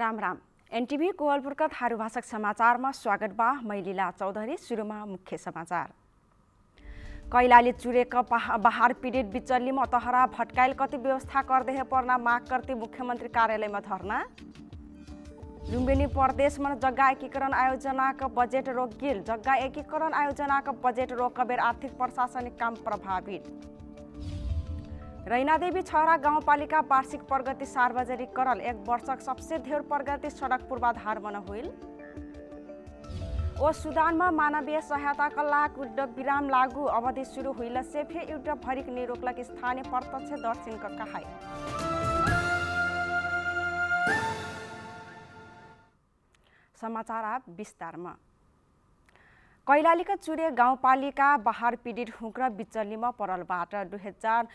Ram Ram NTV कोवलपुरका थारूभाषक समाचारमा स्वागत बा मैलिला चौधरी सुरुमा मुख्य समाचार कैलाली चुरेका बहार पीडित बिचल्लीमा तहरा भट्काइल कति व्यवस्था गर्दै पर्ना माग कर्ती मुख्यमन्त्री कार्यालयमा धर्ना लुम्बिनी प्रदेशमा जग्गा एकीकरण आयोजनाको बजेट रोकिल जग्गा एकीकरण आयोजनाको बजेट रोकबेर आर्थिक प्रशासनिक काम प्रभावित रैनादेवी छहरा गाउँपालिका वार्षिक प्रगति सार्वजनिककरण एक वर्षक सबसे धेर प्रगति सडक पूर्वाधार बन होइल ओ सुदानमा मानवीय सहायता लाग युद्ध विराम लागू अवधि सुरु हुइल सेफे युद्ध भरिक निरोक्लक स्थानीय प्रत्यक्ष दर्शन कहाई समाचार विस्तारमा कैलालीका चुरे गाउँपालिका बहार पीडित हुँक बिचल्लीमा परलबाट दुई हजार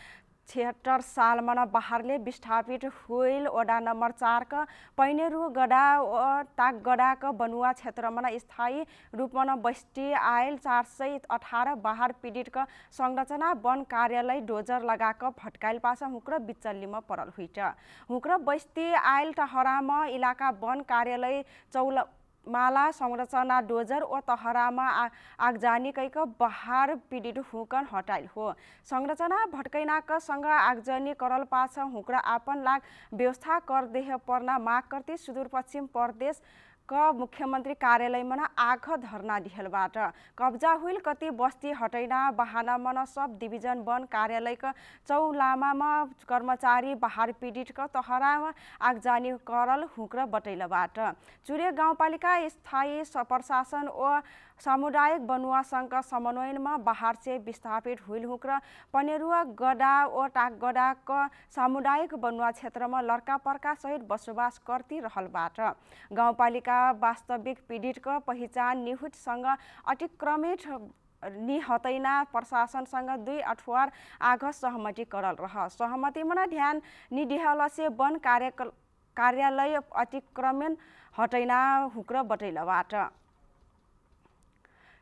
छिहत्तर सालमा न बहारले विस्थापित हुइल वडा नम्बर चारका पैनेरु गडा ताकगडाका बनुवा क्षेत्रमा स्थायी रूपमा न बस्ती आयल चार सय अठार बहार पीडितका संरचना वन कार्यालय डोजर लगाएको भट्काइल पासा हुक्र बिचल्लीमा परल हुइट हुक्र बस्ती आयल टहरामा इलाका वन कार्यालय चौला माला संरचना डोजर ओ तहरामा आगजानी कैक बहार पीडित हुकन हटाइल हो संरचना भट्कैनाकसँग आगजनी करल पाछ हुक्रा आपन लाग व्यवस्था कर देह पर्ना माग करती सुदूरपश्चिम प्रदेश क मुख्यमन्त्री कार्यालयमा न आख धरना दिहलबाट कब्जा हुइल कति बस्ती हटैना बहाना मन सब डिभिजन वन कार्यालयका चौलामा कर्मचारी बहार पीडितका तहरामा आगजानी करल हुक्र बटैलबाट चुरे गाउँपालिका स्थायी प्रशासन ओ सामुदायिक बनुवा सङ्घका समन्वयनमा बहारसे विस्थापित हुइलहुक र पनेरुवा गडा ओटा गडाक सामुदायिक बनुवा क्षेत्रमा लड्का सहित बसोबास कर्ती रहलबाट गाउँपालिका वास्तविक पीडितको पहिचान निहुटसँग अतिक्रमित निहतैना प्रशासनसँग दुई अठवार आग सहमति करल रह सहमतिमा ध्यान निडिहलसे वन कार्य कार्यालय अतिक्रमण हटैना हुक्र बटैलबाट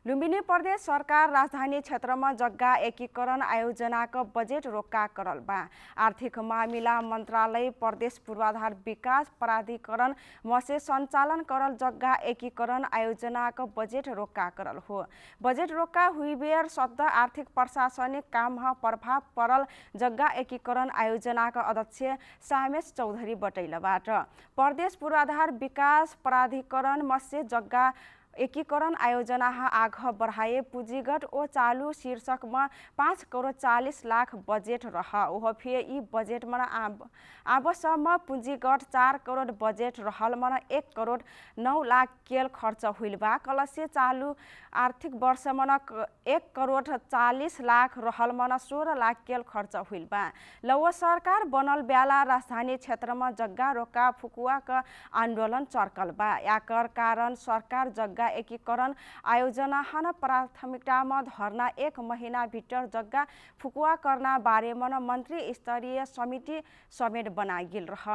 लुम्बिनी प्रदेश सरकार राजधानी क्षेत्रमा जग्गा एकीकरण आयोजनाको बजेट रोक्का करल बा आर्थिक मामिला मन्त्रालय प्रदेश पूर्वाधार विकास प्राधिकरण मसे सञ्चालन करल जग्गा एकीकरण आयोजनाको बजेट रोक्का करल हो बजेट रोक्का हुइबेर शब्द आर्थिक प्रशासनिक काममा प्रभाव परल जग्गा एकीकरण आयोजनाका अध्यक्ष सामेश चौधरी बटैलबाट प्रदेश पूर्वाधार विकास प्राधिकरण मस्य जग्गा एकीकरण आयोजना आग बढ़ाए पूँजीगत ओ चालू शीर्षकमा पाँच करोड चालिस लाख बजेट रह ओहो ई यी बजेटमा आब आबसम्म पूँजीगत चार करोड बजेट रहलमा एक करोड नौ लाख केल खर्च हुइल बा कलसे चालू आर्थिक वर्षमा एक करोड चालिस लाख रहलमा सोह्र लाख केल खर्च हुइल बा लौ सरकार बनल बेला राजधानी क्षेत्रमा जग्गा रोका फुकुवाका आन्दोलन चर्कल बा याकर कारण सरकार जग्गा एकीकरण आयोजना हाना प्राथमिकतामा धर्ना एक महिना महिनाभित्र जग्गा फुकुवा गर्न बारेमा मन्त्री स्तरीय समिति समेत बनाइल रह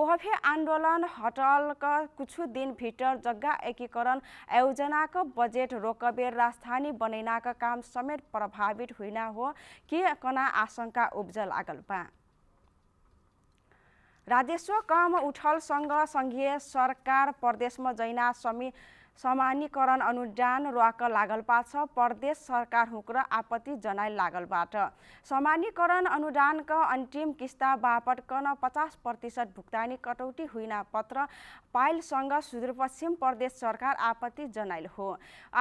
ओहफे आन्दोलन हटलका कुछु दिनभित्र जग्गा एकीकरण आयोजनाको बजेट रोकबेर राजधानी बनैनाका काम समेत प्रभावित हुइना हो कि कना आशंका उब्ज लागल बा राजेश्वर कम उठलसँग सङ्घीय सरकार प्रदेशमा जैना समी समानीकरण अनुदान रोक लागल छ प्रदेश सरकार हुक र आपत्ति जनाइ लागलबाट समानीकरण अनुदानका अन्तिम किस्ता बापट न पचास प्रतिशत भुक्तानी कटौती हुइना पत्र पाइलसँग सुदूरपश्चिम प्रदेश सरकार आपत्ति जनाइल हो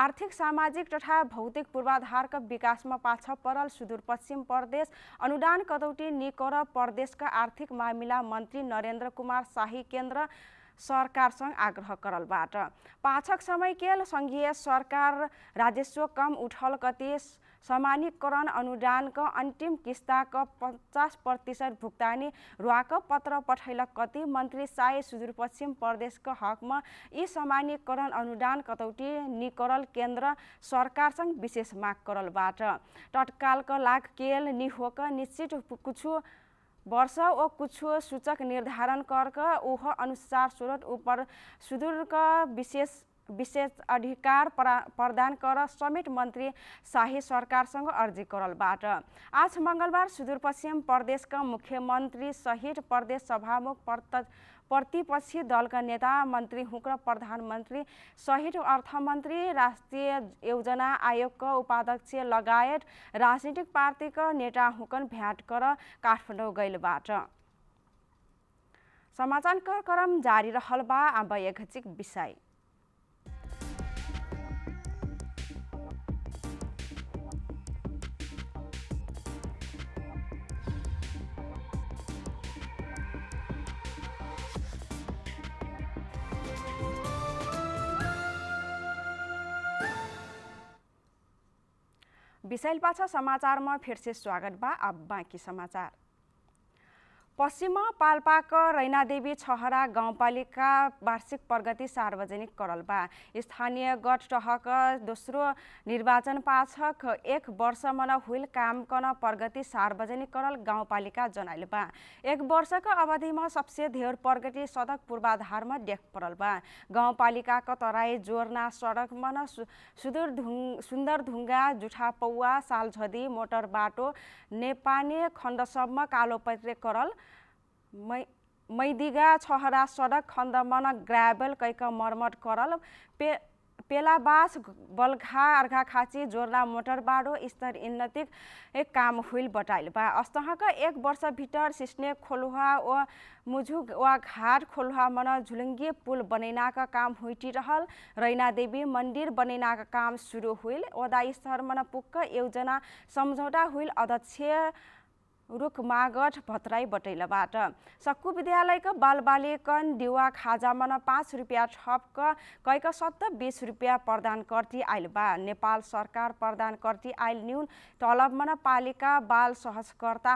आर्थिक सामाजिक तथा भौतिक पूर्वाधारका विकासमा पाछ परल सुदूरपश्चिम प्रदेश अनुदान कटौती निको र प्रदेशका आर्थिक मामिला मन्त्री नरेन्द्र कुमार शाही केन्द्र सरकारसँग आग्रह करलबाट पाछक समय केल सङ्घीय सरकार राजस्व कम उठल कति समानीकरण अनुदानको अन्तिम किस्ताको पचास प्रतिशत भुक्तानी रुवाको पत्र पठैलक कति मन्त्री साय सुदूरपश्चिम प्रदेशको हकमा यी समानीकरण अनुदान कतौटी निकरल केन्द्र सरकारसँग विशेष माग करलबाट तत्कालका लाग केल निहोक निश्चित कुछु वर्ष ओ कुछ सूचक निर्धारण कर ओह अनुसार सुरत उपर सुदूर का विशेष विशेष अधिकार प्रदान कर समेत मन्त्री शाही सरकारसँग अर्जी करलबाट आज मङ्गलबार सुदूरपश्चिम प्रदेशका मुख्यमन्त्री सहित प्रदेश सभामुख प्रतिपक्षी दलका नेता मन्त्री हुँक र प्रधानमन्त्री सहित अर्थमन्त्री राष्ट्रिय योजना आयोगका उपाध्यक्ष लगायत राजनीतिक पार्टीका नेता हुकन भ्याट गर काठमाडौँ गैलबाट समाचारका क्रम जारी रहल बा अब एकचिक विषय विशैलपाछ समाचारमा फेर्से स्वागत बा अब बाँकी समाचार पश्चिम पाल्पाको रैनादेवी छहरा गाउँपालिका वार्षिक प्रगति सार्वजनिक करल बा स्थानीय गठ टहक दोस्रो निर्वाचन पाछक एक हुल काम कामकन प्रगति सार्वजनिक करल गाउँपालिका जनाइलबा एक वर्षको अवधिमा सबसे धेर प्रगति सडक पूर्वाधारमा देख परलबा गाउँपालिकाको तराई जोर्ना सडक मन सुदूर धुङ जुठा पौवा सालझदी मोटर बाटो नेपाली खण्डसम्म कालोपत्रे करल मै मैदिगा छहरा सडक खन्दमन ग्राभेल कैक मर्मट करल पे पेलाबास बलघा अर्घा खाँची जोर्ला मोटर बाडो स्तर इन्नतिक एक काम हुइल बटाइल बा अस्तहाँक एक वर्ष भित्र सिस्ने खोलुहा वा मुझु वा घाट खोलुहा मन झुलुङ्गी पुल बनैनाक काम हुइटी रहल रैना देवी मन्दिर बनैनाक काम सुरु हुइल ओदा स्तर मन पुक्क योजना सम्झौता हुइल अध्यक्ष रुखमागठ भतराई बटैलाबाट सक्कु विद्यालयका बालबालिकन खाजामा न पाँच रुपियाँ छपक कैक सत्त बिस रुपियाँ प्रदान कर्ती आइल बा नेपाल सरकार प्रदान कर्ती आइल न्यून टलबमन पालिका बाल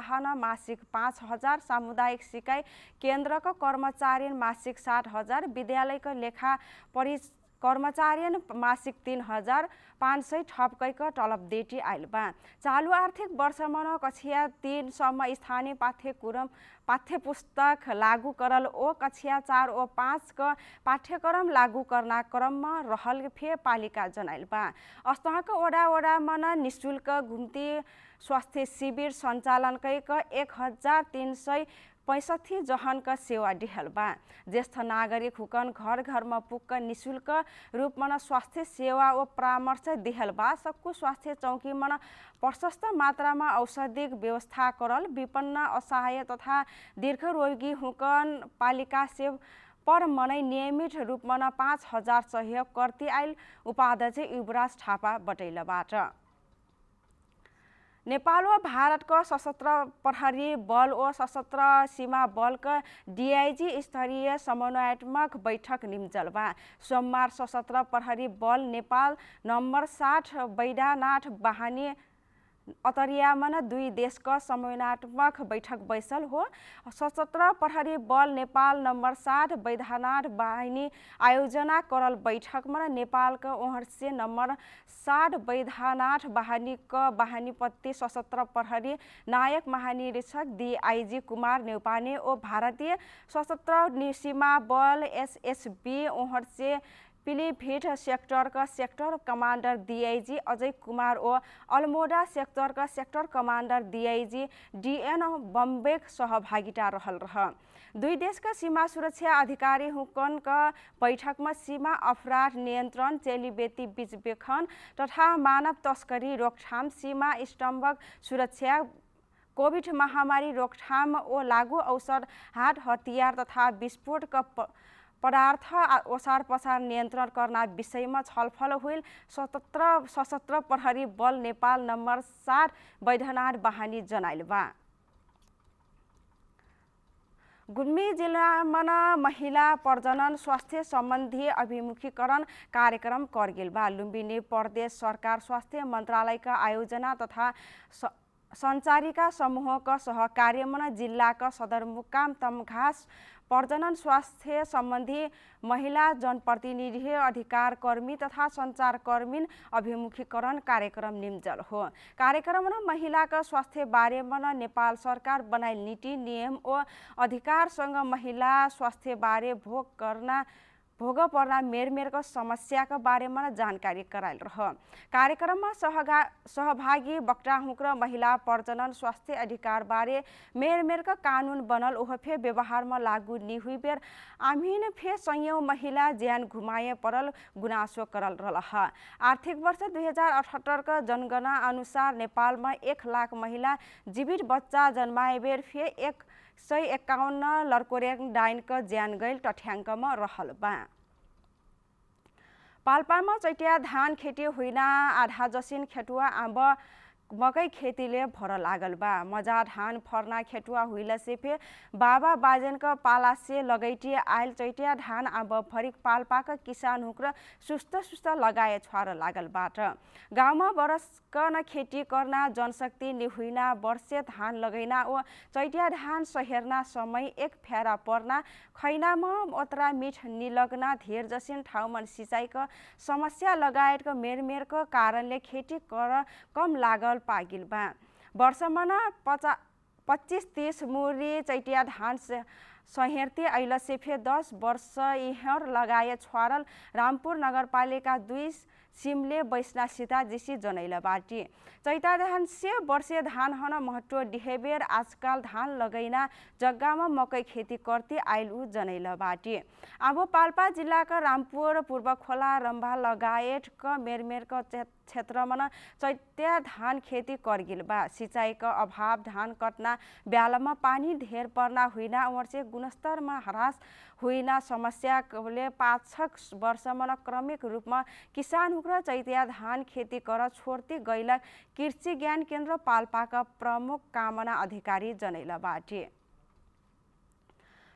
हन मासिक पाँच हजार सामुदायिक सिकाइ केन्द्रको कर्मचारी मासिक साठ हजार विद्यालयको लेखा परि कर्मचारियन मासिक तिन हजार पाँच सय ठप्कैक तलब देटी बा चालु आर्थिक वर्षमा न कक्षा तिनसम्म स्थानीय पाठ्यक्रम पाठ्यपुस्तक लागू करल ओ कक्षा चार ओ पाँचको पाठ्यक्रम लागू गर्न क्रममा रहल फे पालिका जनाइल बा अस्तहक वडा वडामा न निशुल्क घुम्ती स्वास्थ्य शिविर सञ्चालनकै एक हजार तिन सय पैँसठी जहानका सेवा डिहलबा ज्येष्ठ नागरिक हुकन घर घरमा पुग्क निशुल्क रूपमा स्वास्थ्य सेवा व परामर्श दिहलबा सबको स्वास्थ्य चौकीमा प्रशस्त मात्रामा औषधिक व्यवस्था करल विपन्न असहाय तथा दीर्घ रोगी हुकन पालिका सेव पर मनै नियमित रूपमा पाँच हजार सहयोग कर्ती आइल उपाध्यक्ष युवराज थापा बटैलबाट नेपाल भारत भारतको सशस्त्र प्रहरी बल व सशस्त्र सीमा बलका डिआइजी स्तरीय समन्वयात्मक बैठक निम्जलमा सोमबार सशस्त्र प्रहरी बल नेपाल नम्बर साठ बैद्यनाथ बहानी अतरियामा दुई देशको समन्वयात्मक बैठक बैसल हो सशस्त्र प्रहरी बल नेपाल नम्बर सात वैधानाथ वाहिनी आयोजना करल बैठकमा नेपालको ओहर्से नम्बर सात वैधानाथ बाहिनीको बाहिनीपति सशस्त्र प्रहरी नायक महानिरीक्षक डिआइजी कुमार नेपाने ओ भारतीय सशस्त्र सीमा बल एसएसबी ओहरसे पिलिभिट सेक्टरका sector commander DIG Ajay Kumar ओ अल्मोडा सेक्टरका सेक्टर कमान्डर डिआइजी डिएन बम्बेक सहभागिता रहल रह दुई देशका सीमा सुरक्षा अधिकारी हुकनका बैठकमा सीमा अपराध नियन्त्रण चेलीबेती बिजबेखन तथा मानव तस्करी रोकथाम सीमा स्तम्भक सुरक्षा कोभिड महामारी रोकथाम ओ लागु औषध हात हतियार तथा विस्फोटका पदार्थ ओसार पसार नियन्त्रण गर्न विषयमा छलफल हुइल स्वतन्त्र सशस्त्र प्रहरी बल नेपाल नम्बर सात वैद्यनाथ बहानी जनाइल बा गुल्मी जिल्लामा महिला प्रजनन स्वास्थ्य सम्बन्धी अभिमुखीकरण कार्यक्रम करगिल बा लुम्बिनी प्रदेश सरकार स्वास्थ्य मन्त्रालयका आयोजना तथा सञ्चारिका समूहका सहकार्यमा जिल्लाका सदरमुकाम तमघास प्रजनन स्वास्थ्य सम्बन्धी महिला जनप्रतिनिधि कर्मी तथा सञ्चारकर्मी अभिमुखीकरण कार्यक्रम निम्जल हो कार्यक्रममा महिलाका स्वास्थ्य बारेमा नेपाल सरकार बनाई नीति नियम ओ अधिकारसँग महिला स्वास्थ्य बारे भोग गर्न भोग पर्दा मेरमेरको समस्याको बारेमा जानकारी गराइल रह कार्यक्रममा सहगा सहभागी वक्ता र महिला प्रजनन स्वास्थ्य अधिकारबारे मेरमेरको कानुन बनल ओहफे व्यवहारमा लागु बेर आमिन फे संयौँ महिला ज्यान घुमाए परल गुनासो करल रह आर्थिक वर्ष दुई हजार अठहत्तरको जनगणना अनुसार नेपालमा एक लाख महिला जीवित बच्चा जन्माए बेर फे एक सय एकाउन्न लर्कोरेङ डाइनक ज्यान गैल टठ्याङ्कमा रहल बा पाल्पामा चैतिया धान खेती हुइना आधा जसिन खेटुवा आम्ब मकै खेतीले भर लागल बा मजा धान फरना खेटुवा हुइला से फे बाबा बाजन का पाला से लगैटिए आयल चैटिया धान अब फरिक पाल्पाक किसान हुक्र सुस्त सुस्त लगाए छुवार लागल बाट गाउँमा न खेती गर्न जनशक्ति निहुइना वर्षे धान लगैना ओ चैटिया धान सहेर्ना समय एक फेरा पर्ना खैनामा ओतरा मिठ निलग्ना धेर जसिन ठाउँमा सिँचाइको समस्या लगायतको मेरमेरको कारणले खेती कर कम लाग अञ्चल पागिलमा वर्षमा पचा पच्चिस तिस मुरी चैटिया धान सहेर्ते ऐल सेफे दस वर्ष इहर लगाए छ्वारल रामपुर नगरपालिका दुई सिमले बैसना सीता जिसी जनैल बाटी चैता धान से वर्षे धान हन महत्व डिहेबेर आजकल धान लगैना जग्गामा मकै खेती कर्ती आइल उ जनैल बाटी अब पाल्पा जिल्लाका रामपुर पूर्व खोला रम्भा लगायतका मेरमेरका क्षेत्रमा न चैत्या धान खेती करगिल बा सिँचाइको अभाव धान कट्ना ब्यालामा पानी धेर पर्ना हुइना वर्षे गुणस्तरमा ह्रास हुइना समस्याले पाँच छ वर्षमा क्रमिक रूपमा किसानहरू चैत्या धान खेती गर छोड्ती गैला कृषि ज्ञान केन्द्र पाल्पाका प्रमुख कामना अधिकारी जनैला बाटे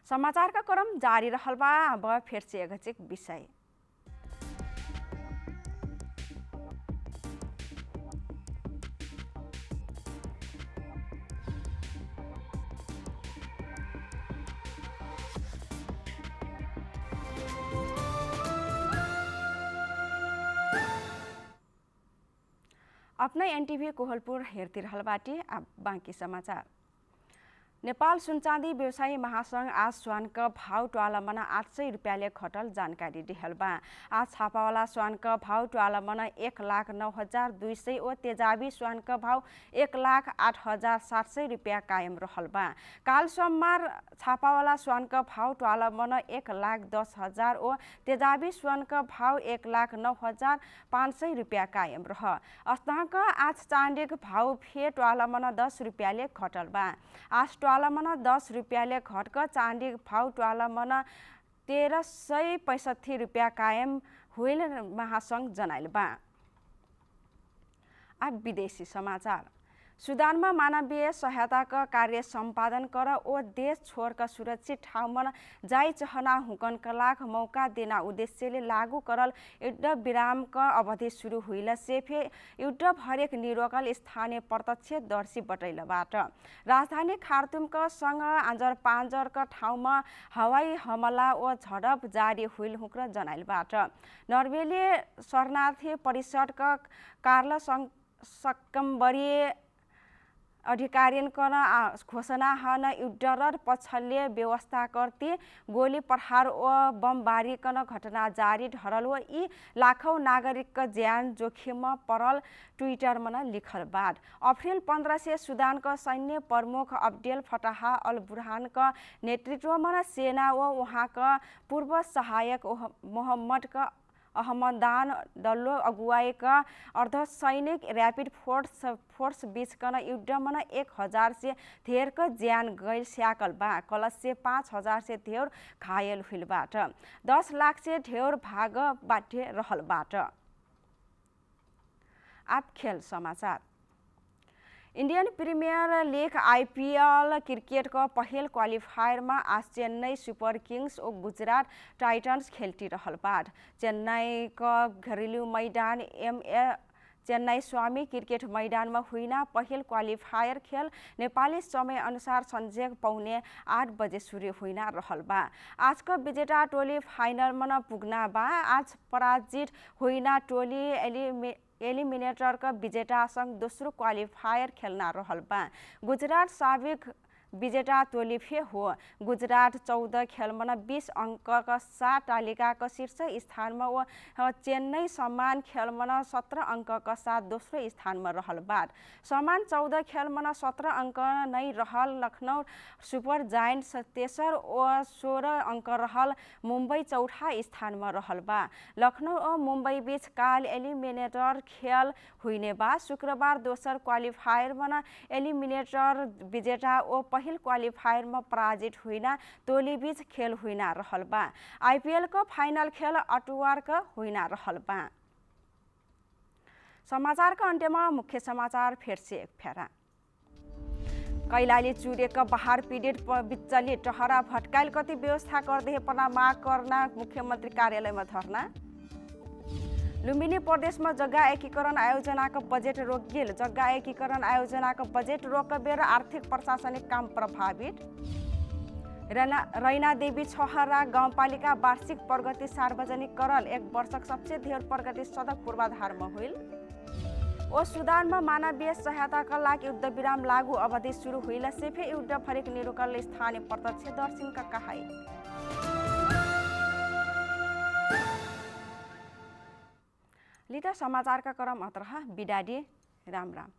समाचारका क्रम जारी रहल बा अब फेर से विषय अपना एनटिभी कोहलपुर हेरतिरहलबाट बाँकी समाचार नेपाल सुनचाँदी व्यवसायी महासङ्घ आज स्वानक भाउ ट्वालमना आठ सय रुपियाँले घटल जानकारी डेहलमा आज छापावाला स्वानक भाउ ट्वालमना एक लाख नौ हजार दुई सय ओ तेजाबी स्वानक भाउ एक लाख आठ हजार सात सय रुपियाँ कायम रहलमा काल सोमबार छापावाला स्वानक भाउ ट्वालमना एक लाख दस हजार ओ तेजाबी स्वानक भाउ एक लाख नौ हजार पाँच सय रुपियाँ कायम रह अस्ताङ्क आज चाँडेक भाउ फे ट्वालमना दस रुपियाँले घटलमा आज मना दस रुपियाँले घटक चाँदी फाउ ट्वालामना तेह्र सय पैँसठी रुपियाँ कायम हुइल महासङ्घ जनाइल बा आ विदेशी समाचार सुदानमा मानवीय सहायताका कार्य सम्पादन गर ओ देश छोडका सुरक्षित ठाउँमा जाइ चहना हुकनका लागि मौका दिन उद्देश्यले लागू करल युद्ध विरामका अवधि सुरु हुइल सेफे युद्ध हरेक निरोकल स्थानीय प्रत्यक्ष दर्शी बटैलबाट राजधानी खार्तुमका सँग आजर पाँजरका ठाउँमा हवाई हमला ओ झडप जारी हुइल हुक्र जनाइलबाट नर्वेले शरणार्थी परिषदका कार्ल सक्कम्बरी अधिकारीकन घोषणा हन युद्धर पछल्य व्यवस्थाकर्ती गोली प्रहार व बमबारीकन घटना जारी ढरल व यी लाखौँ नागरिकको ज्यान जोखिममा परल ट्विटरमा न लिखल बाद अप्रेल पन्ध्र सय सुदानको सैन्य प्रमुख अब्देल फटाहा अल नेतृत्व नेतृत्वमा सेना व उहाँका पूर्व सहायक मोहम्मदका अहमदान डल्लो अगुवाएका सैनिक ऱ्यापिड फोर्स फोर्स बिचकन युद्धमा एक हजार से धेरक ज्यान गैर स्याकल बा कलस्य पाँच हजार से धेर घायल हुलबाट दस लाख से ढेउर भाग बाटे रहलबाट आप खेल समाचार इन्डियन प्रिमियर लिग आइपिएल क्रिकेटको पहिल क्वालिफायरमा आज चेन्नई सुपर किङ्स ओ गुजरात टाइटन्स खेल्टिरहल बाद चेन्नईको घरेलु मैदान एमए चेन्नई स्वामी क्रिकेट मैदानमा हुइना पहिल क्वालिफायर खेल नेपाली समयअनुसार सन्जे पाउने आठ बजे सुरु हुइना रहल बा आजको विजेता टोली फाइनलमा पुग्न बा आज पराजित हुइना टोली एलिमे एलिमिनेटरक विजेतासँग दोस्रो क्वालिफायर खेल्न रहल बा गुजरात साबिक विजेता फे हो गुजरात चौध खेलमा बिस अङ्कका सात तालिकाको शीर्ष स्थानमा वा चेन्नई समान खेलमा सत्र अङ्कका साथ दोस्रो स्थानमा रहल बाद समान चौध खेलमा सत्र अङ्क नै रहल लखनऊ सुपर जायन्ट्स तेस्रो ओ सोह्र अङ्क रहल मुम्बई चौथा स्थानमा रहल बा लखनऊ ओ मुम्बई बिच काल एलिमिनेटर खेल हुने बा शुक्रबार दोस्रो क्वालिफायरमा एलिमिनेटर विजेता ओ पहिल क्वालिफायरमा पराजित हुइना टोलीबीच खेल हुइना रहल बा आइपिएलको फाइनल खेल अटुवारको हुइना रहल बा समाचारको अन्त्यमा मुख्य समाचार फेरि एक फेरा कैलाली चुरेको बहार पीडित बिचली टहरा भट्काइल कति व्यवस्था गरिदिए पना माग गर्न मुख्यमन्त्री कार्यालयमा धर्ना लुम्बिनी प्रदेशमा जग्गा एकीकरण आयोजनाको बजेट रोकिएल जग्गा एकीकरण आयोजनाको बजेट रोकबे र आर्थिक प्रशासनिक काम प्रभावित रैना देवी छहरा गाउँपालिका वार्षिक प्रगति सार्वजनिकरण एक वर्षक सबसे धेर प्रगति सडक पूर्वाधारमा होइल ओ सुदानमा मानवीय सहायताका लागि विराम लागू अवधि सुरु हुइला सेफे युद्ध फरिक निरुकल स्थानीय प्रत्यक्ष दर्शनका कहाई लिँदा समाचारका क्रम अत बिडाडी राम राम